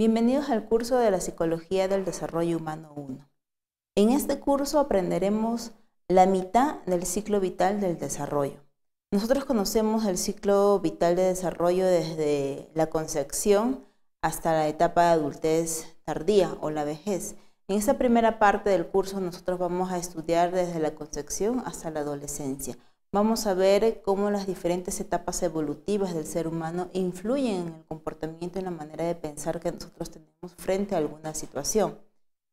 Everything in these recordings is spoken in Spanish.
Bienvenidos al curso de la Psicología del Desarrollo Humano 1. En este curso aprenderemos la mitad del ciclo vital del desarrollo. Nosotros conocemos el ciclo vital de desarrollo desde la concepción hasta la etapa de adultez tardía o la vejez. En esta primera parte del curso nosotros vamos a estudiar desde la concepción hasta la adolescencia. Vamos a ver cómo las diferentes etapas evolutivas del ser humano influyen en el comportamiento y la manera que nosotros tenemos frente a alguna situación.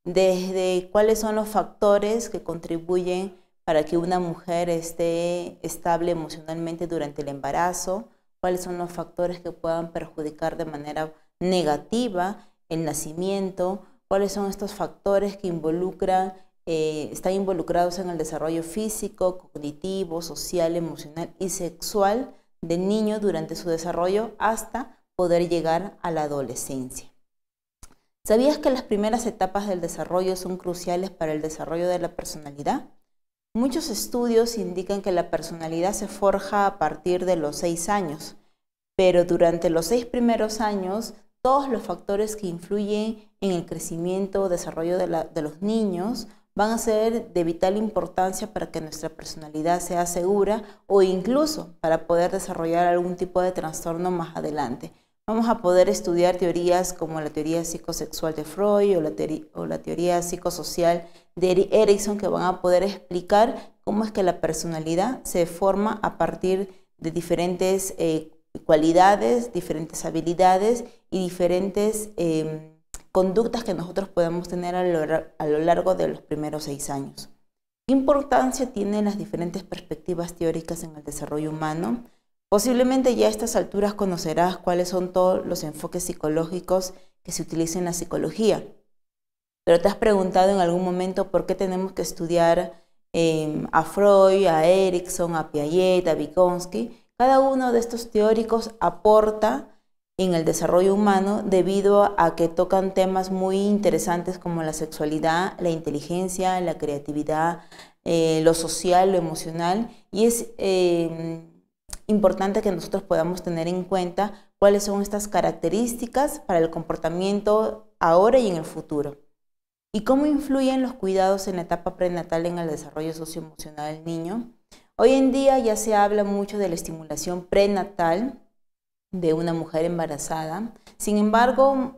Desde cuáles son los factores que contribuyen para que una mujer esté estable emocionalmente durante el embarazo, cuáles son los factores que puedan perjudicar de manera negativa el nacimiento, cuáles son estos factores que involucran, eh, están involucrados en el desarrollo físico, cognitivo, social, emocional y sexual del niño durante su desarrollo hasta poder llegar a la adolescencia. ¿Sabías que las primeras etapas del desarrollo son cruciales para el desarrollo de la personalidad? Muchos estudios indican que la personalidad se forja a partir de los seis años, pero durante los seis primeros años todos los factores que influyen en el crecimiento o desarrollo de, de los niños van a ser de vital importancia para que nuestra personalidad sea segura o incluso para poder desarrollar algún tipo de trastorno más adelante. Vamos a poder estudiar teorías como la teoría psicosexual de Freud o la, teoría psicosocial de Erickson que van a poder explicar cómo es que la personalidad se forma a partir de diferentes eh, cualidades, diferentes habilidades y diferentes em, conductas que nosotros podemos tener a lo largo de los primeros seis años. ¿Qué importancia tienen las diferentes perspectivas teóricas en el desarrollo humano? Posiblemente ya a estas alturas conocerás cuáles son todos los enfoques psicológicos que se utilizan en la psicología, pero te has preguntado en algún momento por qué tenemos que estudiar em, a Freud, a Erickson, a Piaget, a Vygotsky. Cada uno de estos teóricos aporta en el desarrollo humano debido a que tocan temas muy interesantes como la sexualidad, la inteligencia, la creatividad, eh, lo social, lo emocional y es em, importante que nosotros podamos tener en cuenta cuáles son estas características para el comportamiento ahora y en el futuro. ¿Y cómo influyen los cuidados en la etapa prenatal en el desarrollo socioemocional del niño? Hoy en día ya se habla mucho de la estimulación prenatal de una mujer embarazada. Sin embargo,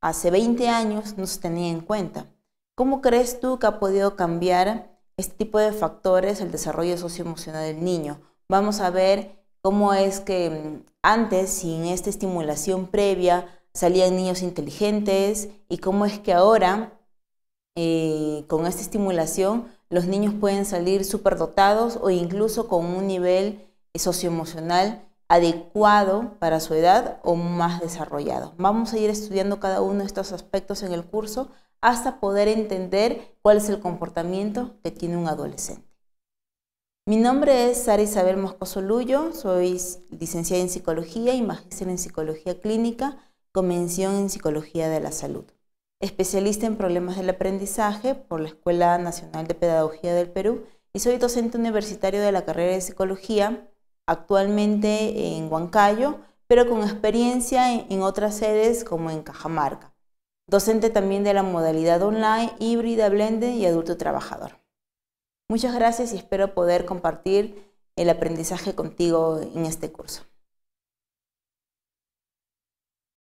hace 20 años no se tenía en cuenta. ¿Cómo crees tú que ha podido cambiar este tipo de factores el desarrollo socioemocional del niño? Vamos a ver cómo es que mm, antes, sin esta estimulación previa, salían niños inteligentes y cómo es que ahora, eh, con esta estimulación, los niños pueden salir superdotados o incluso con un nivel eh, socioemocional adecuado para su edad o más desarrollado. Vamos a ir estudiando cada uno de estos aspectos en el curso hasta poder entender cuál es el comportamiento que tiene un adolescente. Mi nombre es Sara Isabel Moscoso Lullo, soy licenciada en Psicología y magíster en Psicología Clínica con mención en Psicología de la Salud. Especialista en problemas del aprendizaje por la Escuela Nacional de Pedagogía del Perú y soy docente universitario de la carrera de Psicología, actualmente en Huancayo, pero con experiencia en otras sedes como en Cajamarca. Docente también de la modalidad online, híbrida, blended y adulto trabajador. Muchas gracias y espero poder compartir el aprendizaje contigo en este curso.